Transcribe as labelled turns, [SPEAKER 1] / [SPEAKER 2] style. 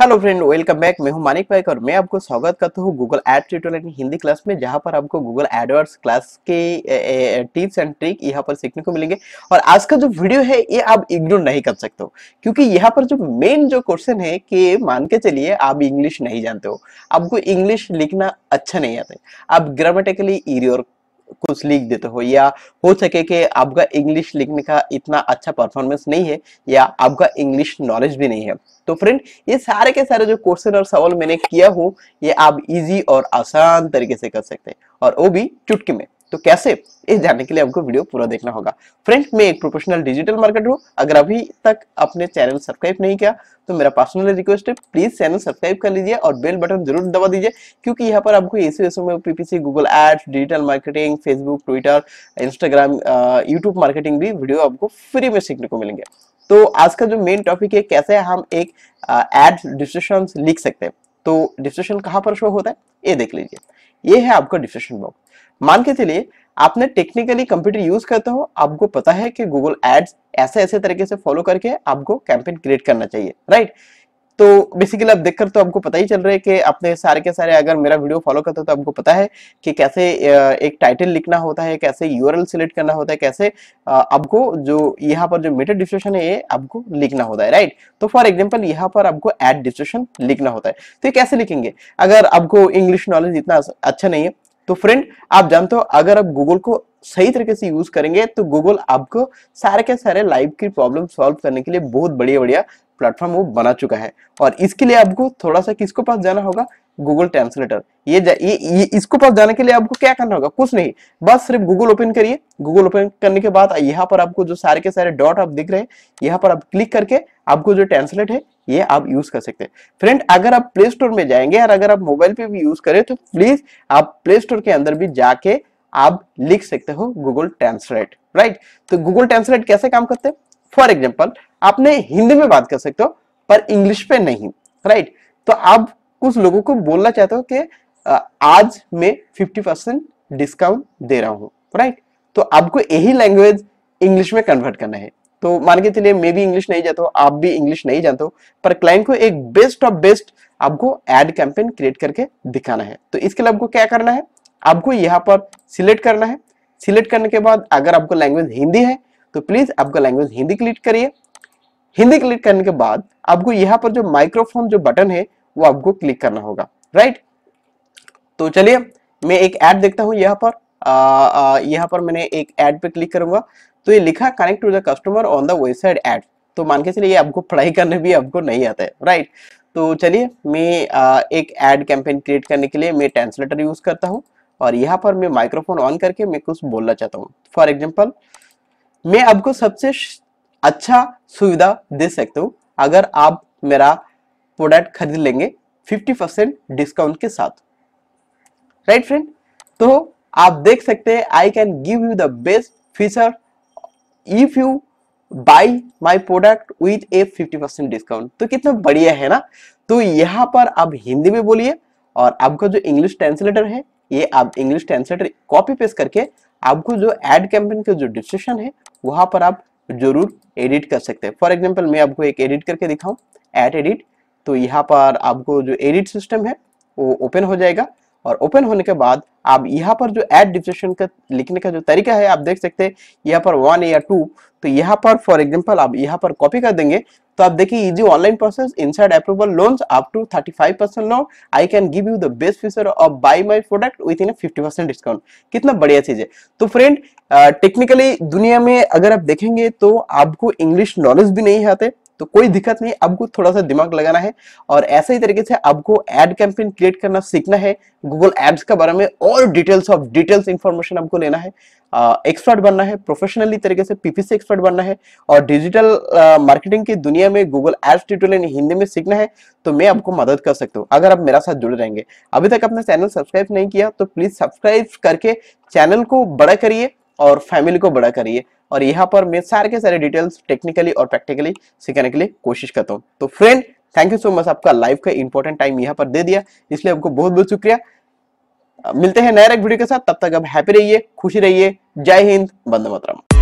[SPEAKER 1] hello friend welcome back मैं हूं मानिक पाइक और मैं आपको स्वागत करता हूं Google ad tutorial Hindi class में जहां पर आपको गूगल एडवर्ड्स क्लास के टिप्स एंड ट्रिक यहां पर सीखने को मिलेंगे और आज का जो वीडियो है ये आप इग्नोर नहीं कर सकते हो क्योंकि यहां पर जो मेन जो क्वेश्चन है कि मान के चलिए आप इंग्लिश नहीं जानते हो आपको इंग्लिश लिखना अच्छा नहीं आता आप ग्रामेटिकली इरियोर कुछ लिख देते हो या हो सके कि आपका इंग्लिश लिखने का इतना अच्छा परफॉर्मेंस नहीं है या आपका इंग्लिश नॉलेज भी नहीं है तो फ्रेंड ये सारे के सारे जो क्वेश्चन और सवाल मैंने किया हूँ ये आप इजी और आसान तरीके से कर सकते हैं और वो भी चुटकी में तो कैसे ये जानने के लिए आपको वीडियो पूरा देखना होगा फ्रेंड मैं एक प्रोफेशनल डिजिटल मार्केटर हूँ अगर अभी तक आपने चैनल सब्सक्राइब नहीं किया तो मेरा पर्सनल रिक्वेस्ट है प्लीज चैनल सब्सक्राइब कर लीजिए और बेल बटन जरूर दबा दीजिए क्योंकि यहाँ पर आपको ऐसे वैसे में PPC Google ads digital marketing Facebook Twitter Instagram YouTube marketing भी वीडियो आपको फ्री में सीखने को मिलेंगे तो आज का जो मेन टॉपिक है कैसे हम एक एड डिस्क्रिप्शन लिख सकते हैं तो डिस्क्रिप्शन कहाँ पर शो होता है ये देख लीजिए ये है आपका डिस्क्रिप्शन बॉक्स मान के चलिए आपने टेक्निकली कंप्यूटर यूज करते हो आपको पता है कि गूगल एड्स ऐसे ऐसे तरीके से फॉलो करके आपको कैंपेन क्रिएट करना चाहिए राइट तो बेसिकली आप देखकर तो आपको पता ही चल रहा है कि आपने सारे के सारे अगर मेरा वीडियो फॉलो करते हो तो आपको पता है कि कैसे एक टाइटल लिखना होता है कैसे यूआरएल सिलेक्ट करना होता है कैसे आपको जो यहाँ पर जो मेटर डिस्क्रिप्शन है ये आपको लिखना होता है राइट तो फॉर एग्जाम्पल यहाँ पर आपको एड डिस्क्रिप्शन लिखना होता है तो ये कैसे लिखेंगे अगर आपको इंग्लिश नॉलेज इतना अच्छा नहीं है तो फ्रेंड आप जानते हो अगर आप गूगल को सही तरीके से यूज करेंगे तो गूगल आपको सारे के सारे लाइफ की प्रॉब्लम सॉल्व करने के लिए बहुत बढ़िया बढ़िया प्लेटफॉर्म वो बना चुका है और इसके लिए आपको थोड़ा सा किसको पास जाना होगा गूगल ट्रांसलेटर ये, ये ये इसको पास जाने के लिए आपको क्या करना होगा कुछ नहीं बस सिर्फ गूगल ओपन करिए गूगल ओपन करने के बाद यहाँ पर आपको जो सारे के सारे डॉट आप दिख रहे हैं यहाँ पर आप क्लिक करके आपको जो ट्रांसलेट है ये आप यूज कर सकते हैं फ्रेंड अगर आप प्ले स्टोर में जाएंगे और अगर आप मोबाइल पे भी यूज करें तो प्लीज आप प्ले स्टोर के अंदर भी जाके आप लिख सकते हो गूगल ट्रांसलेट राइट तो गूगल ट्रांसलेट कैसे काम करते हैं फॉर एग्जाम्पल आपने हिंदी में बात कर सकते हो पर इंग्लिश पे नहीं राइट तो आप कुछ लोगों को बोलना चाहते हो कि आज मैं फिफ्टी परसेंट डिस्काउंट दे रहा हूँ राइट तो आपको यही लैंग्वेज इंग्लिश में कन्वर्ट करना है तो मान के चलिए मैं भी इंग्लिश नहीं जानता हूँ आप भी इंग्लिश नहीं जानते हो पर क्लाइंट को एक बेस्ट ऑफ बेस्ट आपको एड कैंपेन क्रिएट करके दिखाना है तो इसके लिए आपको क्या करना है आपको यहाँ पर सिलेक्ट करना है सिलेक्ट करने के बाद अगर आपको लैंग्वेज हिंदी है तो प्लीज आपका लैंग्वेज हिंदी क्लिक करिए हिंदी क्लिक करने के बाद आपको यहाँ पर जो माइक्रोफोन जो बटन है वो आपको क्लिक करना होगा राइट तो चलिए मैं एक ऐड देखता हूँ यहाँ पर आ, आ, यहाँ पर मैंने एक ऐड पे क्लिक करूंगा तो ये लिखा connect to the customer on the website ad तो मान के चलिए आपको पढ़ाई करने भी आपको नहीं आता है राइट तो चलिए मैं एक एड कैंपेन क्रिएट करने के लिए मैं ट्रांसलेटर यूज करता हूँ और यहाँ पर मैं माइक्रोफोन ऑन करके मैं कुछ बोलना चाहता हूँ फॉर एग्जाम्पल मैं आपको सबसे अच्छा सुविधा दे सकता हूँ अगर आप मेरा प्रोडक्ट खरीद लेंगे 50% डिस्काउंट के साथ राइट right फ्रेंड तो आप देख सकते हैं I can give you the best feature if you buy my product with a fifty percent discount तो कितना बढ़िया है ना तो यहाँ पर आप हिंदी में बोलिए और आपका जो इंग्लिश ट्रांसलेटर है ये आप इंग्लिश ट्रांसलेटर कॉपी पेस्ट करके आपको जो एड कैंपेन का जो डिस्क्रिप्शन है वहां पर आप जरूर एडिट कर सकते हैं फॉर एग्जाम्पल मैं आपको एक एडिट करके दिखाऊँ एड एडिट तो यहाँ पर आपको जो एडिट सिस्टम है वो ओपन हो जाएगा और ओपन होने के बाद अब यहाँ पर जो एड डिफ्लेक्शन का लिखने का जो तरीका है आप देख सकते हैं यहाँ पर वन या टू तो यहाँ पर फॉर एग्जाम्पल आप यहाँ पर कॉपी कर देंगे तो आप देखिए जो online process inside approval loans up to 35 percent loan I can give you the best future of buy my product with in fifty percent discount कितना बढ़िया चीज है तो फ्रेंड टेक्निकली दुनिया में अगर आप देखेंगे तो आपको इंग्लिश नॉलेज भी नहीं आते तो कोई दिक्कत नहीं आपको थोड़ा सा दिमाग लगाना है और ऐसे ही तरीके से आपको एड कैंपेन क्रिएट करना सीखना है गूगल एड्स के बारे में और डिटेल्स ऑफ डिटेल्स इंफॉर्मेशन आपको लेना है एक्सपर्ट बनना है प्रोफेशनली तरीके से पीपीसी एक्सपर्ट बनना है और डिजिटल मार्केटिंग की दुनिया में गूगल एड्स ट्यूटोरियल हिंदी में सीखना है तो मैं आपको मदद कर सकता हूँ अगर आप मेरा साथ जुड़े रहेंगे अभी तक आपने चैनल सब्सक्राइब नहीं किया तो प्लीज सब्सक्राइब करके चैनल को बड़ा करिए और फैमिली को बड़ा करिए और यहाँ पर मैं सारे के सारे डिटेल्स टेक्निकली और प्रैक्टिकली सिखाने के लिए कोशिश करता हूँ तो friend thank you so much आपका लाइफ का इंपॉर्टेंट टाइम यहाँ पर दे दिया इसलिए आपको बहुत बहुत शुक्रिया मिलते हैं नए वीडियो के साथ तब तक आप हैप्पी रहिए खुशी रहिए जय हिंद बंद मतरम